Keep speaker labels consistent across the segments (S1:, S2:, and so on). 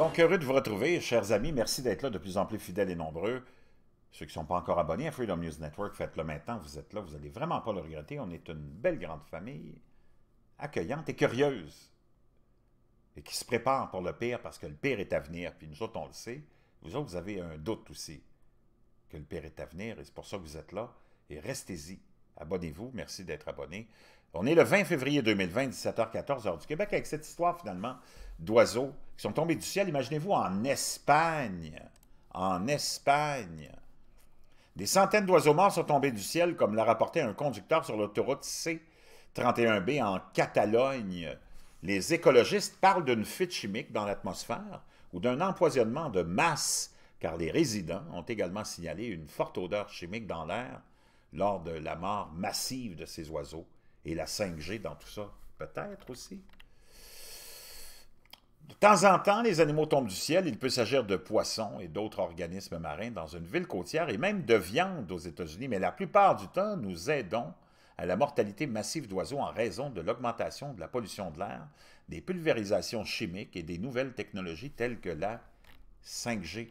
S1: Donc, heureux de vous retrouver, chers amis. Merci d'être là de plus en plus fidèles et nombreux. Ceux qui ne sont pas encore abonnés à Freedom News Network, faites-le maintenant. Vous êtes là, vous n'allez vraiment pas le regretter. On est une belle grande famille, accueillante et curieuse, et qui se prépare pour le pire parce que le pire est à venir. Puis nous autres, on le sait. Vous autres, vous avez un doute aussi que le pire est à venir, et c'est pour ça que vous êtes là. Et restez-y. Abonnez-vous. Merci d'être abonné. On est le 20 février 2020, 17h14, heure du Québec, avec cette histoire finalement d'oiseaux qui sont tombés du ciel. Imaginez-vous en Espagne, en Espagne. Des centaines d'oiseaux morts sont tombés du ciel, comme l'a rapporté un conducteur sur l'autoroute C-31B en Catalogne. Les écologistes parlent d'une fuite chimique dans l'atmosphère ou d'un empoisonnement de masse, car les résidents ont également signalé une forte odeur chimique dans l'air lors de la mort massive de ces oiseaux et la 5G dans tout ça, peut-être aussi. De temps en temps, les animaux tombent du ciel. Il peut s'agir de poissons et d'autres organismes marins dans une ville côtière et même de viande aux États-Unis. Mais la plupart du temps, nous aidons à la mortalité massive d'oiseaux en raison de l'augmentation de la pollution de l'air, des pulvérisations chimiques et des nouvelles technologies telles que la 5G.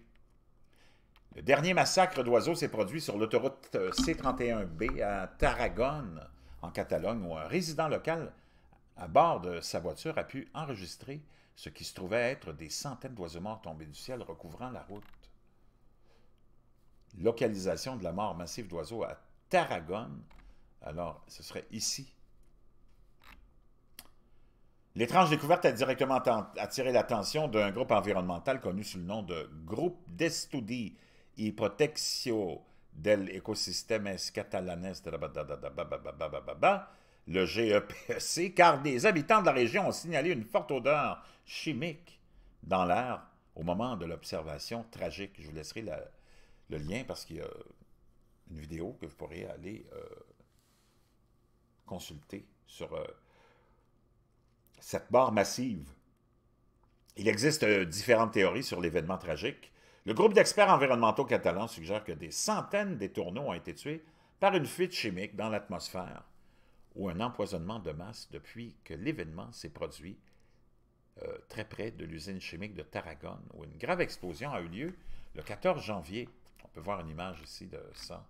S1: Le dernier massacre d'oiseaux s'est produit sur l'autoroute C31B à Tarragone en Catalogne où un résident local à bord de sa voiture a pu enregistrer ce qui se trouvait être des centaines d'oiseaux morts tombés du ciel recouvrant la route. Localisation de la mort massive d'oiseaux à Tarragone. Alors, ce serait ici. L'étrange découverte a directement attiré l'attention d'un groupe environnemental connu sous le nom de Groupe d'Estudi et Protectio del l'écosystème Catalanes, le GEPC, e car des habitants de la région ont signalé une forte odeur chimique dans l'air au moment de l'observation tragique. Je vous laisserai le lien parce qu'il y a une vidéo que vous pourrez aller euh, consulter sur euh, cette barre massive. Il existe euh, différentes théories sur l'événement tragique. Le groupe d'experts environnementaux catalans suggère que des centaines tourneaux ont été tués par une fuite chimique dans l'atmosphère ou un empoisonnement de masse depuis que l'événement s'est produit euh, très près de l'usine chimique de Tarragone, où une grave explosion a eu lieu le 14 janvier. On peut voir une image ici de ça.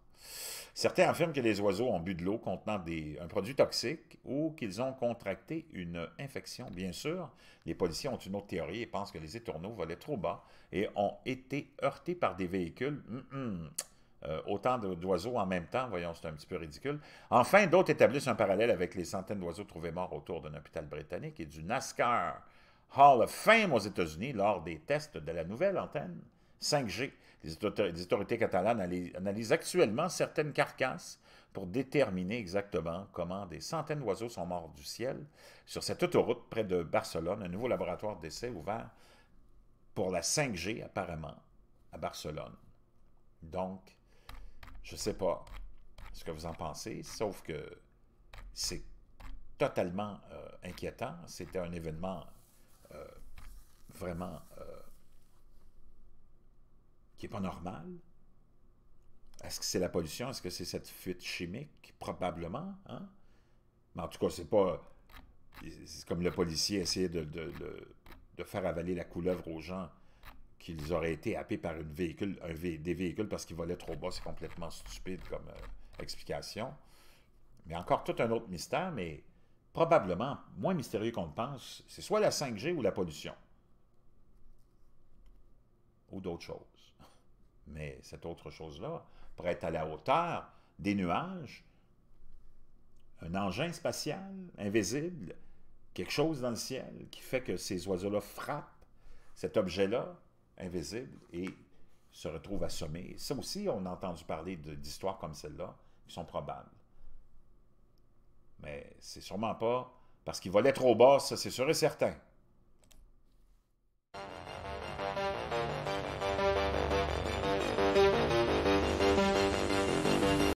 S1: Certains affirment que les oiseaux ont bu de l'eau contenant des, un produit toxique ou qu'ils ont contracté une infection. Bien sûr, les policiers ont une autre théorie et pensent que les étourneaux volaient trop bas et ont été heurtés par des véhicules. Euh, autant d'oiseaux en même temps, voyons, c'est un petit peu ridicule. Enfin, d'autres établissent un parallèle avec les centaines d'oiseaux trouvés morts autour d'un hôpital britannique et du NASCAR Hall of Fame aux États-Unis lors des tests de la nouvelle antenne 5G. Les autorités, catalanes analysent, actuellement certaines carcasses pour déterminer exactement comment des centaines d'oiseaux sont morts du ciel. Sur cette autoroute près de Barcelone, un nouveau laboratoire d'essai ouvert pour la 5G apparemment à Barcelone. Donc, je ne sais pas ce que vous en pensez, sauf que c'est totalement euh, inquiétant. C'était un événement euh, vraiment euh, qui n'est pas normal. Est-ce que c'est la pollution? Est-ce que c'est cette fuite chimique? Probablement. Hein? Mais en tout cas, c'est pas... comme le policier essayait de, de, faire avaler la couleuvre aux gens qu'ils auraient été happés par une véhicule, un, des véhicules parce qu'ils volaient trop bas. C'est complètement stupide comme euh, explication. Mais encore tout un autre mystère, mais probablement moins mystérieux qu'on le pense. C'est soit la 5G ou la pollution ou d'autres choses. Mais cette autre chose-là, pourrait être à la hauteur des nuages, un engin spatial, invisible, quelque chose dans le ciel qui fait que ces oiseaux-là frappent cet objet-là, invisible, et se retrouvent assommés. Ça aussi, on a entendu parler d'histoires comme celle-là, qui sont probables. Mais c'est sûrement pas parce qu'il volait trop bas, ça c'est sûr et certain.